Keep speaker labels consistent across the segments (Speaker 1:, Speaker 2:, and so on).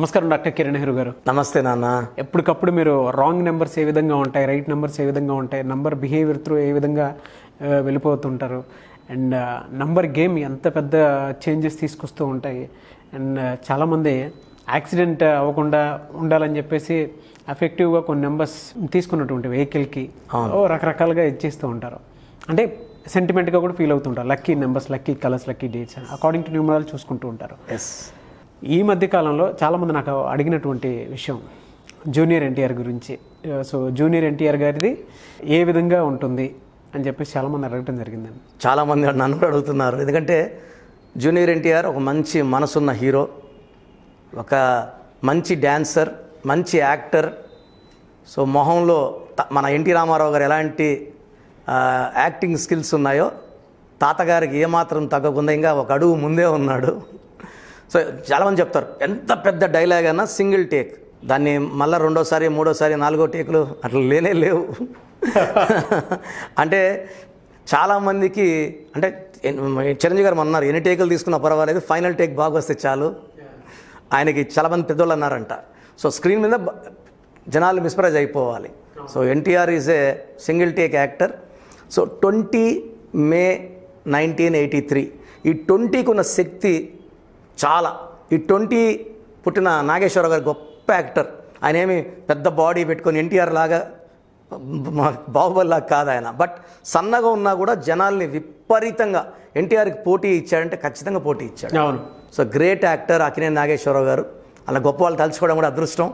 Speaker 1: నమస్కారం డాక్టర్ కిరణ్ నెహ్రూ గారు నమస్తే నాన్న ఎప్పటికప్పుడు మీరు రాంగ్ నెంబర్స్ ఏ విధంగా ఉంటాయి రైట్ నెంబర్స్ ఏ విధంగా ఉంటాయి నంబర్ బిహేవియర్ త్రూ ఏ విధంగా వెళ్ళిపోతుంటారు అండ్ నంబర్ గేమ్ ఎంత పెద్ద చేంజెస్ తీసుకొస్తూ ఉంటాయి అండ్ చాలామంది యాక్సిడెంట్ అవ్వకుండా ఉండాలని చెప్పేసి ఎఫెక్టివ్గా కొన్ని నెంబర్స్ తీసుకున్నటువంటి వెహికల్కి రకరకాలుగా ఇచ్చేస్తూ ఉంటారు అంటే సెంటిమెంట్గా కూడా ఫీల్ అవుతుంటారు lucky numbers lucky colours lucky dates according to న్యూమరాలు చూసుకుంటూ ఉంటారు ఎస్ ఈ మధ్యకాలంలో చాలామంది నాకు అడిగినటువంటి విషయం జూనియర్ ఎన్టీఆర్ గురించి సో జూనియర్ ఎన్టీఆర్ గారిది ఏ విధంగా ఉంటుంది అని చెప్పేసి చాలామంది అడగటం జరిగిందండి
Speaker 2: చాలామంది నన్ను కూడా అడుగుతున్నారు ఎందుకంటే జూనియర్ ఎన్టీఆర్ ఒక మంచి మనసున్న హీరో ఒక మంచి డ్యాన్సర్ మంచి యాక్టర్ సో మొహంలో మన ఎన్టీ రామారావు గారు ఎలాంటి యాక్టింగ్ స్కిల్స్ ఉన్నాయో తాతగారికి ఏమాత్రం తగ్గకుండా ఇంకా ఒక అడుగు ముందే ఉన్నాడు సో చాలామంది చెప్తారు ఎంత పెద్ద డైలాగ్ అన్నా సింగిల్ టేక్ దాన్ని మళ్ళీ రెండోసారి మూడోసారి నాలుగో టేకులు అట్లా లేనే లేవు అంటే చాలామందికి అంటే చిరంజీవి గారు అన్నారు ఎన్ని టేకులు తీసుకున్నా పర్వాలేదు ఫైనల్ టేక్ బాగా వస్తే చాలు ఆయనకి చాలామంది పెద్దోళ్ళు అన్నారంట సో స్క్రీన్ మీద జనాలు మిస్ప్రైజ్ అయిపోవాలి so NTR is a single take actor so twenty May nineteen eighty three ఈ ట్వంటీకి ఉన్న శక్తి చాలా ఈ ట్వంటీ పుట్టిన నాగేశ్వరరావు గారు గొప్ప యాక్టర్ ఆయన ఏమి పెద్ద బాడీ పెట్టుకొని ఎన్టీఆర్ లాగా బాహుబలిలా కాదు ఆయన బట్ సన్నగా ఉన్నా కూడా జనాల్ని విపరీతంగా ఎన్టీఆర్కి పోటీ ఇచ్చాడంటే ఖచ్చితంగా పోటీ ఇచ్చాడు అవును so great actor Akkineni Nageswara Rao గారు అలా గొప్ప వాళ్ళు తలుచుకోవడం కూడా అదృష్టం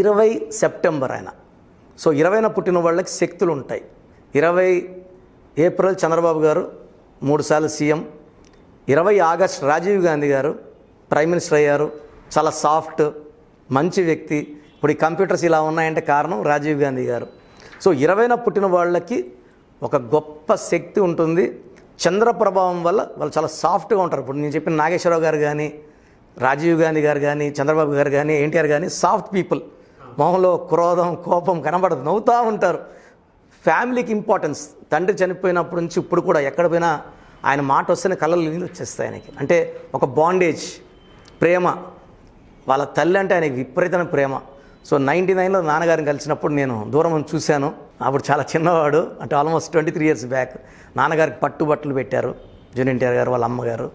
Speaker 2: ఇరవై సెప్టెంబర్ ఆయన సో ఇరవైన పుట్టిన వాళ్ళకి శక్తులు ఉంటాయి ఇరవై ఏప్రిల్ చంద్రబాబు గారు మూడుసార్లు సీఎం ఇరవై ఆగస్ట్ రాజీవ్ గాంధీ గారు ప్రైమ్ మినిస్టర్ అయ్యారు చాలా సాఫ్ట్ మంచి వ్యక్తి ఇప్పుడు ఈ కంప్యూటర్స్ ఇలా ఉన్నాయంటే కారణం రాజీవ్ గాంధీ గారు సో ఇరవైన పుట్టిన వాళ్ళకి ఒక గొప్ప శక్తి ఉంటుంది చంద్ర ప్రభావం వల్ల వాళ్ళు చాలా సాఫ్ట్గా ఉంటారు ఇప్పుడు నేను చెప్పిన నాగేశ్వరరావు గారు కానీ రాజీవ్ గాంధీ గారు కానీ చంద్రబాబు గారు కానీ ఎన్టీఆర్ కానీ సాఫ్ట్ పీపుల్ మొహంలో క్రోధం కోపం కనబడదు నవ్వుతూ ఉంటారు ఫ్యామిలీకి ఇంపార్టెన్స్ తండ్రి చనిపోయినప్పటి నుంచి ఇప్పుడు కూడా ఎక్కడ పోయినా ఆయన మాట వస్తేనే కళ్ళలు నీళ్ళు వచ్చేస్తాయి ఆయనకి అంటే ఒక బాండేజ్ ప్రేమ వాళ్ళ తల్లి అంటే ఆయనకి విపరీతమైన ప్రేమ సో నైంటీ నైన్లో నాన్నగారిని కలిసినప్పుడు నేను దూరం చూశాను అప్పుడు చాలా చిన్నవాడు అంటే almost twenty three years back నాన్నగారికి పట్టుబట్టలు పెట్టారు జూన్ ఎన్టీఆర్ గారు వాళ్ళ అమ్మగారు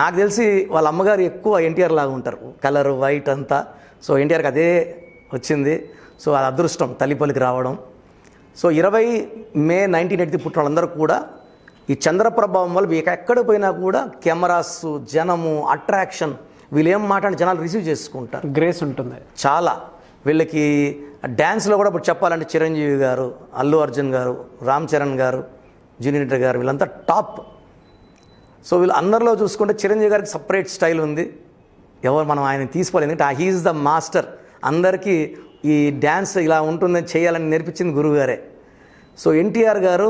Speaker 2: నాకు తెలిసి వాళ్ళ అమ్మగారు ఎక్కువ ఎన్టీఆర్ లాగా ఉంటారు కలర్ వైట్ అంతా సో ఎన్టీఆర్కి అదే వచ్చింది సో అది అదృష్టం తల్లిపల్లికి రావడం సో ఇరవై మే నైన్టీన్ ఎయిటీ పుట్టిన వాళ్ళందరూ కూడా ఈ చంద్ర ప్రభావం వల్ల వీక ఎక్కడ పోయినా కూడా కెమెరాస్ జనము అట్రాక్షన్ వీళ్ళు ఏం మాట్లాడి జనాలు రిసీవ్ చేసుకుంటారు గ్రేస్ ఉంటుంది చాలా వీళ్ళకి డ్యాన్స్లో కూడా ఇప్పుడు చెప్పాలంటే చిరంజీవి గారు అల్లు అర్జున్ గారు రామ్ చరణ్ గారు జూనియర్ గారు వీళ్ళంతా టాప్ సో వీళ్ళు అందరిలో చూసుకుంటే చిరంజీవి గారికి సపరేట్ స్టైల్ ఉంది ఎవరు మనం ఆయన తీసుకోవాలి ఎందుకంటే హీఈస్ ద మాస్టర్ అందరికీ ఈ డ్యాన్స్ ఇలా ఉంటుందని చేయాలని నేర్పించింది గురువుగారే సో ఎన్టీఆర్ గారు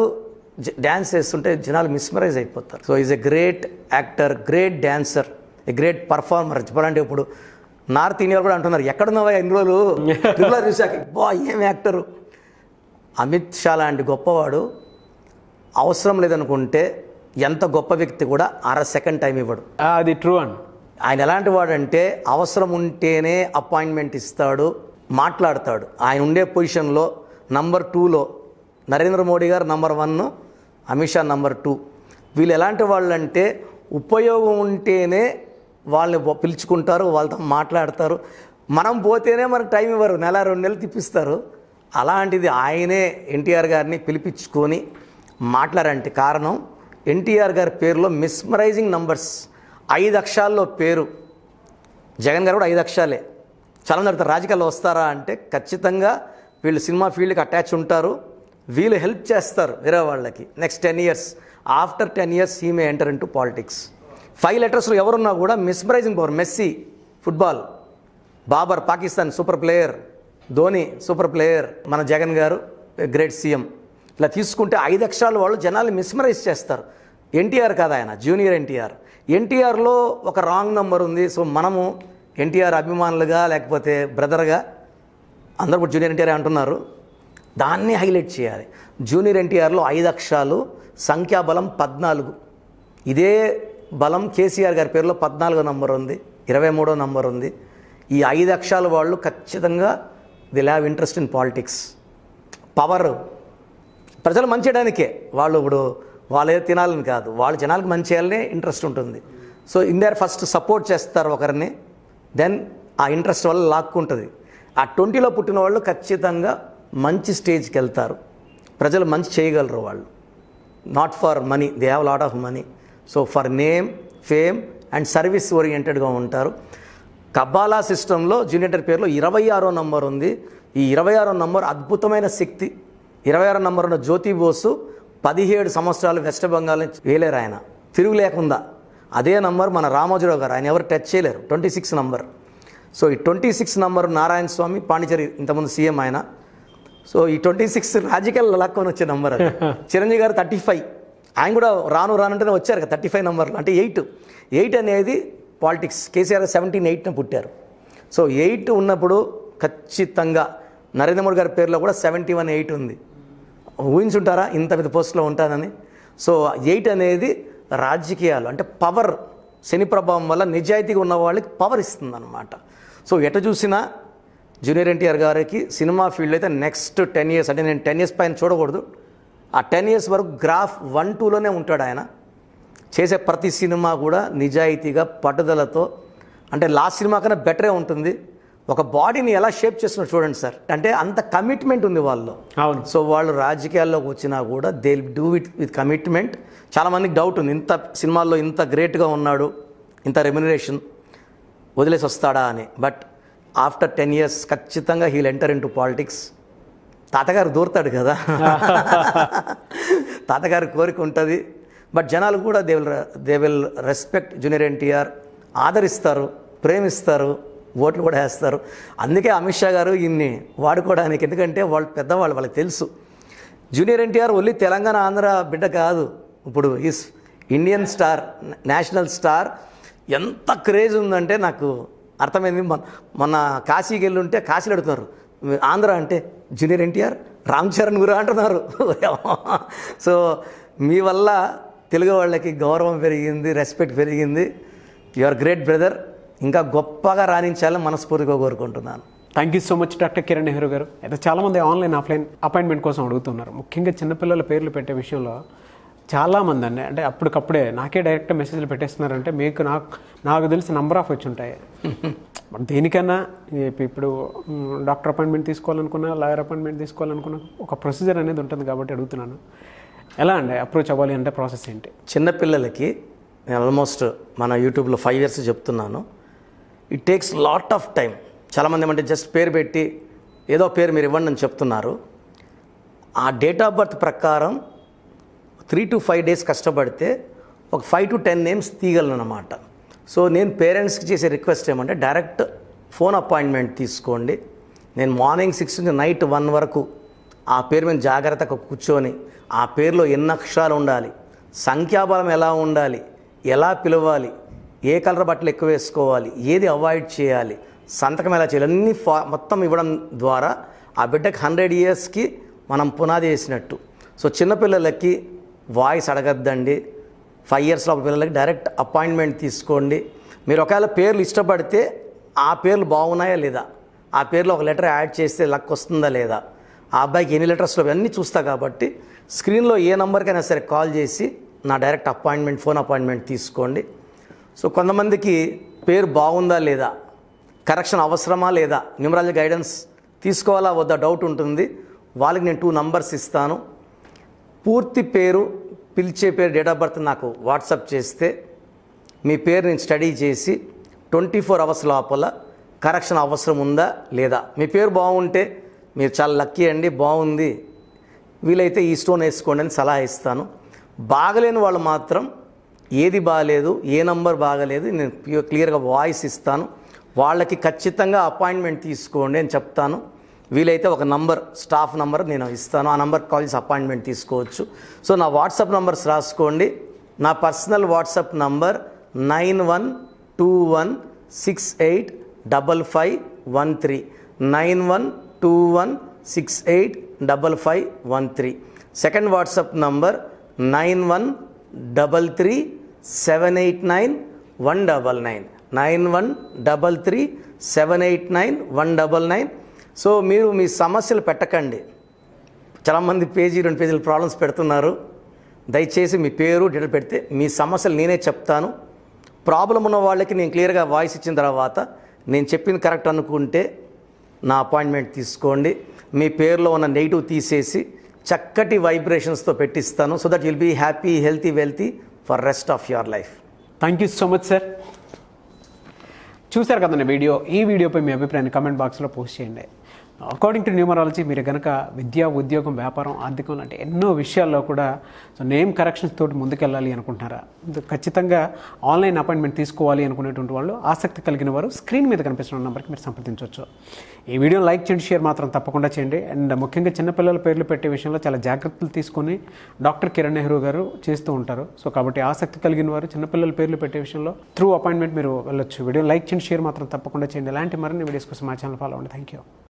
Speaker 2: డ్యాన్స్ చేస్తుంటే జనాలు మిస్మరైజ్ అయిపోతారు so is a great actor great dancer a great performer చెప్పాలంటే ఇప్పుడు నార్త్ ఇండియా కూడా అంటున్నారు ఎక్కడున్నావా ఎన్ని రోజులు చూసాక బా ఏం యాక్టరు అమిత్ షా లాంటి గొప్పవాడు అవసరం లేదనుకుంటే ఎంత గొప్ప వ్యక్తి కూడా అర సెకండ్ టైం ఇవ్వడు అది ట్రూ అండ్ ఆయన ఎలాంటి వాడంటే అవసరం ఉంటేనే అపాయింట్మెంట్ ఇస్తాడు మాట్లాడతాడు ఆయన ఉండే పొజిషన్లో నంబర్ టూలో నరేంద్ర మోడీ గారు number one Shah number two వీళ్ళు ఎలాంటి వాళ్ళంటే ఉపయోగం ఉంటేనే వాళ్ళని పిలుచుకుంటారు వాళ్ళతో మాట్లాడతారు మనం పోతేనే మనకు టైం ఇవ్వరు నెల రెండు నెలలు తిప్పిస్తారు అలాంటిది ఆయనే ఎన్టీఆర్ గారిని పిలిపించుకొని మాట్లాడంటి కారణం ఎన్టీఆర్ గారి పేరులో మిస్మరైజింగ్ నంబర్స్ ఐదు అక్షరాల్లో పేరు జగన్ గారు కూడా ఐదు అక్షరాలే చాలా జరుగుతారు రాజకీయాల్లో వస్తారా అంటే ఖచ్చితంగా వీళ్ళు సినిమా ఫీల్డ్కి అటాచ్ ఉంటారు వీళ్ళు హెల్ప్ చేస్తారు వేరే వాళ్ళకి next ten years after ten years he may enter into politics five లెటర్స్లో ఎవరున్నా కూడా mesmerising power Messi football Babar Pakistan super player Dhoni super player మన జగన్ గారు గ్రేట్ సీఎం ఇలా తీసుకుంటే ఐదు అక్షరాలు వాళ్ళు జనాల్ని మిస్మరైజ్ చేస్తారు ఎన్టీఆర్ కాదు ఆయన జూనియర్ ఎన్టీఆర్ ఎన్టీఆర్లో ఒక రాంగ్ నెంబర్ ఉంది సో మనము ఎన్టీఆర్ అభిమానులుగా లేకపోతే బ్రదర్గా అందరూ జూనియర్ ఎన్టీఆర్ అంటున్నారు దాన్ని హైలైట్ చేయాలి జూనియర్ ఎన్టీఆర్లో ఐదు అక్షరాలు సంఖ్యాబలం పద్నాలుగు ఇదే బలం కేసీఆర్ గారి పేరులో పద్నాలుగో నంబర్ ఉంది ఇరవై మూడో నంబర్ ఉంది ఈ ఐదు అక్షరాల వాళ్ళు ఖచ్చితంగా will have interest in politics power ప్రజలు మంచి చేయడానికే వాళ్ళు ఇప్పుడు వాళ్ళు ఏదో తినాలని కాదు వాళ్ళు జనాలకు మంచి చేయాలనే ఇంట్రెస్ట్ ఉంటుంది సో ఇండియా ఫస్ట్ సపోర్ట్ చేస్తారు ఒకరిని దెన్ ఆ ఇంట్రెస్ట్ వల్ల లాక్కుంటుంది ఆ ట్వంటీలో పుట్టిన వాళ్ళు ఖచ్చితంగా మంచి స్టేజ్కి వెళ్తారు ప్రజలు మంచి చేయగలరు వాళ్ళు not for money they have lot of money so for name fame and service ఓరియంటెడ్గా ఉంటారు కబాలా సిస్టంలో జూనియర్ పేరులో ఇరవై ఆరో నంబర్ ఉంది ఈ ఇరవై ఆరో నంబర్ అద్భుతమైన శక్తి ఇరవై ఆరో నంబర్ ఉన్న జ్యోతి బోసు పదిహేడు సంవత్సరాలు వెస్ట్ బెంగాల్ నుంచి వేలేరు ఆయన తిరుగు లేకుండా అదే నంబర్ మన రామోజీరావు గారు ఆయన ఎవరు టచ్ చేయలేరు ట్వంటీ సిక్స్ నంబర్ సో ఈ twenty six number Narayana Swamy Pondicherry ఇంతకుముందు సీఎం ఆయన సో ఈ ట్వంటీ సిక్స్ రాజకీయాల లక్ అని వచ్చే నెంబర్ అది చిరంజీవి గారు థర్టీ ఫైవ్ ఆయన కూడా రాను రానంటేనే వచ్చారు కదా థర్టీ ఫైవ్ నెంబర్లు అంటే ఎయిట్ ఎయిట్ అనేది పాలిటిక్స్ కేసీఆర్ సెవెంటీన్ ఎయిట్న పుట్టారు సో ఎయిట్ ఉన్నప్పుడు ఖచ్చితంగా నరేంద్ర మోడీ గారి పేరులో కూడా సెవెంటీ వన్ ఎయిట్ ఉంది ఊహించుంటారా ఇంత పెద్ద పోస్టులో ఉంటానని సో ఎయిట్ అనేది రాజకీయాలు అంటే పవర్ శని ప్రభావం వల్ల నిజాయితీగా ఉన్న వాళ్ళకి పవర్ ఇస్తుంది అనమాట సో ఎట చూసినా జూనియర్ ఎన్టీఆర్ గారికి సినిమా ఫీల్డ్ అయితే నెక్స్ట్ టెన్ ఇయర్స్ అంటే నేను టెన్ ఇయర్స్ పైన చూడకూడదు ఆ టెన్ ఇయర్స్ వరకు గ్రాఫ్ వన్ టూలోనే ఉంటాడు ఆయన చేసే ప్రతి సినిమా కూడా నిజాయితీగా పట్టుదలతో అంటే లాస్ట్ సినిమా కన్నా బెటరే ఉంటుంది ఒక బాడీని ఎలా షేప్ చేస్తున్నారు చూడండి సార్ అంటే అంత కమిట్మెంట్ ఉంది వాళ్ళు అవును సో వాళ్ళు రాజకీయాల్లోకి వచ్చినా కూడా they do with with commitment చాలామందికి డౌట్ ఉంది ఇంత సినిమాల్లో ఇంత గ్రేట్గా ఉన్నాడు ఇంత రెమ్యునరేషన్ వదిలేసి వస్తాడా అని బట్ ఆఫ్టర్ టెన్ ఇయర్స్ ఖచ్చితంగా he'll enter into politics తాతగారు దూరతాడు కదా తాతగారి కోరిక ఉంటుంది బట్ జనాలు కూడా they'll they will respect junior NTR ఆదరిస్తారు ప్రేమిస్తారు ఓట్లు కూడా వేస్తారు అందుకే అమిత్ షా గారు ఇన్ని వాడుకోవడానికి ఎందుకంటే వాళ్ళు పెద్దవాళ్ళు వాళ్ళకి తెలుసు జూనియర్ ఎన్టీఆర్ ఓన్లీ తెలంగాణ ఆంధ్ర బిడ్డ కాదు ఇప్పుడు is Indian star national star ఎంత క్రేజ్ ఉందంటే నాకు అర్థమైంది మన మొన్న కాశీకి వెళ్ళి ఉంటే కాశీలు అడుగుతున్నారు ఆంధ్ర అంటే జూనియర్ ఎన్టీఆర్ రామ్ చరణ్ గురు అంటున్నారు సో మీ వల్ల తెలుగు వాళ్ళకి గౌరవం పెరిగింది రెస్పెక్ట్ పెరిగింది యువర్ గ్రేట్ బ్రదర్ ఇంకా గొప్పగా రాణించాలని మనస్ఫూర్తిగా కోరుకుంటున్నాను
Speaker 1: thank you so much doctor Kiran Nehru గారు అయితే చాలామంది ఆన్లైన్ ఆఫ్లైన్ అపాయింట్మెంట్ కోసం అడుగుతున్నారు ముఖ్యంగా చిన్నపిల్లల పేర్లు పెట్టే విషయంలో చాలామంది అండి అంటే అప్పటికప్పుడే నాకే డైరెక్ట్ మెసేజ్లు పెట్టేస్తున్నారంటే మీకు నాకు నాకు తెలిసి నంబర్ ఆఫ్ వచ్చి ఉంటాయి దేనికైనా ఇప్పుడు డాక్టర్ అపాయింట్మెంట్ తీసుకోవాలనుకున్నా లాయర్ అపాయింట్మెంట్ తీసుకోవాలనుకున్నా ఒక ప్రొసీజర్ అనేది ఉంటుంది కాబట్టి అడుగుతున్నాను
Speaker 2: ఎలా అండి అప్రోచ్ అవ్వాలి అంటే ప్రాసెస్ ఏంటి చిన్నపిల్లలకి నేను ఆల్మోస్ట్ మన యూట్యూబ్లో ఫైవ్ ఇయర్స్ చెప్తున్నాను it takes lot of time చాలామంది ఏమంటే జస్ట్ పేరు పెట్టి ఏదో పేరు మీరు ఇవ్వండి అని చెప్తున్నారు ఆ డేట్ ఆఫ్ బర్త్ ప్రకారం త్రీ టు ఫైవ్ డేస్ కష్టపడితే ఒక ఫైవ్ టు టెన్ నేమ్స్ తీయగలను అనమాట సో నేను పేరెంట్స్కి చేసే రిక్వెస్ట్ ఏమంటే డైరెక్ట్ ఫోన్ అపాయింట్మెంట్ తీసుకోండి నేను మార్నింగ్ సిక్స్ నుంచి నైట్ వన్ వరకు ఆ పేరు మీద జాగ్రత్తగా కూర్చొని ఆ పేరులో ఎన్ని అక్షరాలు ఉండాలి సంఖ్యాబలం ఎలా ఉండాలి ఎలా పిలవాలి ఏ కలర్ బట్టలు ఎక్కువ వేసుకోవాలి ఏది అవాయిడ్ చేయాలి సంతకం ఎలా చేయాలి అన్ని ఫా మొత్తం ఇవ్వడం ద్వారా ఆ బిడ్డకి హండ్రెడ్ ఇయర్స్కి మనం పునాది వేసినట్టు సో చిన్నపిల్లలకి వాయిస్ అడగద్దండి ఫైవ్ ఇయర్స్ లోపల పిల్లలకి డైరెక్ట్ అపాయింట్మెంట్ తీసుకోండి మీరు ఒకవేళ పేర్లు ఇష్టపడితే ఆ పేర్లు బాగున్నాయా లేదా ఆ పేర్లో ఒక లెటర్ యాడ్ చేస్తే లక్ వస్తుందా లేదా ఆ అబ్బాయికి ఎన్ని లెటర్స్లో అన్నీ చూస్తా కాబట్టి స్క్రీన్లో ఏ నెంబర్కైనా సరే కాల్ చేసి నా డైరెక్ట్ అపాయింట్మెంట్ ఫోన్ అపాయింట్మెంట్ తీసుకోండి సో కొంతమందికి పేరు బాగుందా లేదా కరెక్షన్ అవసరమా లేదా న్యూమరాలజీ గైడెన్స్ తీసుకోవాలా వద్దా డౌట్ ఉంటుంది వాళ్ళకి నేను టూ నంబర్స్ ఇస్తాను పూర్తి పేరు పిలిచే పేరు డేట్ ఆఫ్ బర్త్ నాకు వాట్సాప్ చేస్తే మీ పేరు నేను స్టడీ చేసి ట్వంటీ ఫోర్ అవర్స్ లోపల కరెక్షన్ అవసరం ఉందా లేదా మీ పేరు బాగుంటే మీరు చాలా లక్కీ అండి బాగుంది వీలైతే ఈ స్టోన్ వేసుకోండి అని సలహా ఇస్తాను బాగలేని వాళ్ళు మాత్రం ఏది బాగలేదు ఏ నంబర్ బాగలేదు నేను క్లియర్గా వాయిస్ ఇస్తాను వాళ్ళకి ఖచ్చితంగా అపాయింట్మెంట్ తీసుకోండి అని చెప్తాను వీలైతే ఒక నంబర్ స్టాఫ్ నంబర్ నేను ఇస్తాను ఆ నంబర్ కాల్ చేసి అపాయింట్మెంట్ తీసుకోవచ్చు సో నా వాట్సాప్ నంబర్స్ రాసుకోండి నా personal WhatsApp number nine one two one six eight double five one three nine one two one six eight double five one three second WhatsApp number nine one double three seven eight nine one double nine nine one double three seven eight nine one double nine so మీరు మీ సమస్యలు పెట్టకండి చాలామంది page రెండు పేజీలు problems పెడుతున్నారు దయచేసి మీ పేరు డీటెయిల్ పెడితే మీ సమస్యలు నేనే చెప్తాను ప్రాబ్లం ఉన్న వాళ్ళకి నేను క్లియర్గా వాయిస్ ఇచ్చిన తర్వాత నేను చెప్పింది కరెక్ట్ అనుకుంటే నా అపాయింట్మెంట్ తీసుకోండి మీ పేరులో ఉన్న నెగిటివ్ తీసేసి చక్కటి వైబ్రేషన్స్తో పెట్టిస్తాను so that will be happy healthy wealthy for rest of your life thank you so much sir చూశారు కదండి వీడియో ఈ వీడియోపై మీ అభిప్రాయాన్ని
Speaker 1: కమెంట్ బాక్స్లో పోస్ట్ చేయండి అకార్డింగ్ టు న్యూమరాలజీ మీరు కనుక విద్య ఉద్యోగం వ్యాపారం ఆర్థికం లాంటి ఎన్నో విషయాల్లో కూడా సో నేమ్ కరెక్షన్స్ తోటి ముందుకెళ్ళాలి అనుకుంటున్నారా ఖచ్చితంగా ఆన్లైన్ అపాయింట్మెంట్ తీసుకోవాలి అనుకునేటువంటి వాళ్ళు ఆసక్తి కలిగిన వారు స్క్రీన్ మీద కనిపిస్తున్న నెంబర్కి మీరు సంప్రదించవచ్చు ఈ వీడియో లైక్ చేయండి షేర్ మాత్రం తప్పకుండా చేయండి అండ్ ముఖ్యంగా చిన్నపిల్లల పేర్లు పెట్టే విషయంలో చాలా జాగ్రత్తలు తీసుకొని డాక్టర్ కిరణ్ నెహ్రూ గారు చేస్తూ ఉంటారు సో కాబట్టి ఆసక్తి కలిగిన వారు చిన్నపిల్లల పేర్లు పెట్టే విషయంలో త్రూ అపాయింట్మెంట్ మీరు వెళ్ళొచ్చు వీడియో లైక్ చేయండి షేర్ మాత్రం తప్పకుండా చేయండి ఇలాంటి మరిన్ని వీడియోస్ కోసం మా ఛానల్ ఫాలో అవ్వండి థ్యాంక్ యూ